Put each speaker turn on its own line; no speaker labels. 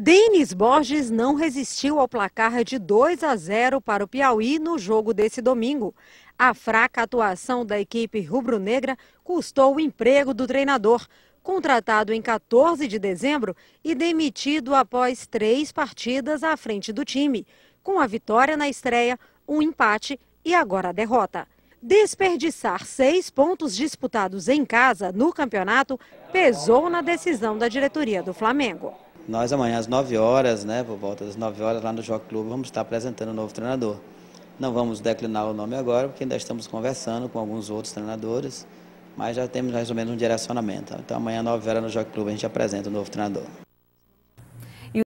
Denis Borges não resistiu ao placar de 2 a 0 para o Piauí no jogo desse domingo. A fraca atuação da equipe rubro-negra custou o emprego do treinador, contratado em 14 de dezembro e demitido após três partidas à frente do time, com a vitória na estreia, um empate e agora a derrota. Desperdiçar seis pontos disputados em casa no campeonato pesou na decisão da diretoria do Flamengo.
Nós amanhã às 9 horas, né, por volta das 9 horas, lá no Jogo Clube, vamos estar apresentando o um novo treinador. Não vamos declinar o nome agora, porque ainda estamos conversando com alguns outros
treinadores, mas já temos mais ou menos um direcionamento. Então amanhã às 9 horas no Jogo Clube a gente apresenta o um novo treinador.